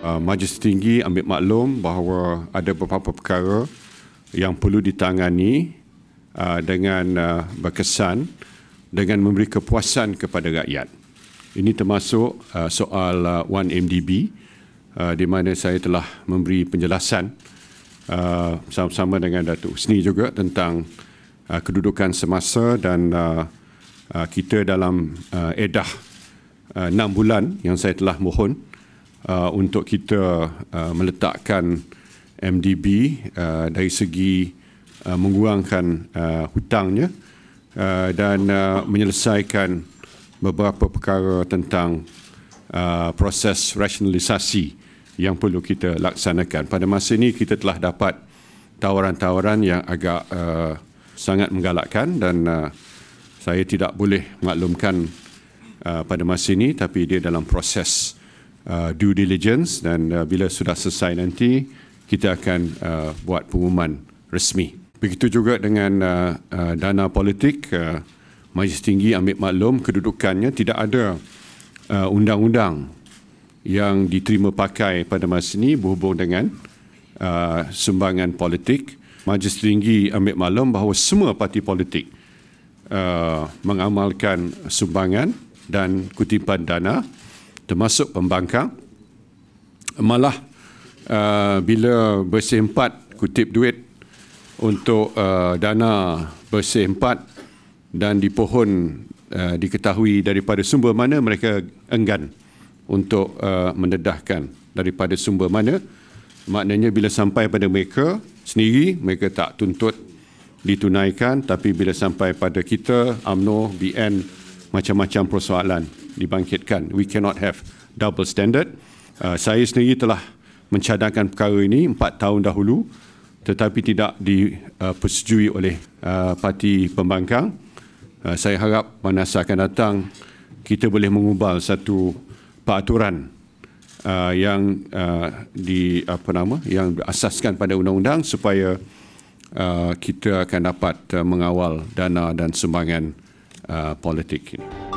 Uh, majlis Tinggi ambil maklum bahawa ada beberapa perkara yang perlu ditangani uh, dengan uh, berkesan dengan memberi kepuasan kepada rakyat. Ini termasuk soal 1MDB di mana saya telah memberi penjelasan sama-sama dengan Datuk Sni juga tentang kedudukan semasa dan Ah, kita dalam uh, edah ah, enam uh, bulan yang saya telah mohon uh, untuk kita uh, meletakkan MDB uh, dari segi uh, menguangkan uh, hutangnya uh, dan uh, menyelesaikan beberapa perkara tentang uh, proses rasionalisasi yang perlu kita laksanakan. Pada masa ini kita telah dapat tawaran-tawaran yang agak uh, sangat menggalakkan dan uh, saya tidak boleh maklumkan uh, pada masa ini tapi dia dalam proses uh, due diligence dan uh, bila sudah selesai nanti kita akan uh, buat pengumuman resmi. Begitu juga dengan uh, uh, dana politik, uh, Majlis Tinggi ambil maklum kedudukannya tidak ada uh, undang-undang yang diterima pakai pada masa ini berhubung dengan uh, sumbangan politik. Majlis Tinggi ambil maklum bahawa semua parti politik Uh, mengamalkan sumbangan dan kutipan dana termasuk pembangkang malah uh, bila bersih empat kutip duit untuk uh, dana bersih empat dan dipohon uh, diketahui daripada sumber mana mereka enggan untuk uh, mendedahkan daripada sumber mana maknanya bila sampai pada mereka sendiri mereka tak tuntut ditunaikan tapi bila sampai pada kita amno, BN macam-macam persoalan dibangkitkan we cannot have double standard uh, saya sendiri telah mencadangkan perkara ini 4 tahun dahulu tetapi tidak dipersetujui uh, oleh uh, parti pembangkang uh, saya harap manasa akan datang kita boleh mengubal satu peraturan uh, yang uh, di apa nama yang berasaskan pada undang-undang supaya Uh, kita akan dapat uh, mengawal dana dan sumbangan uh, politik ini.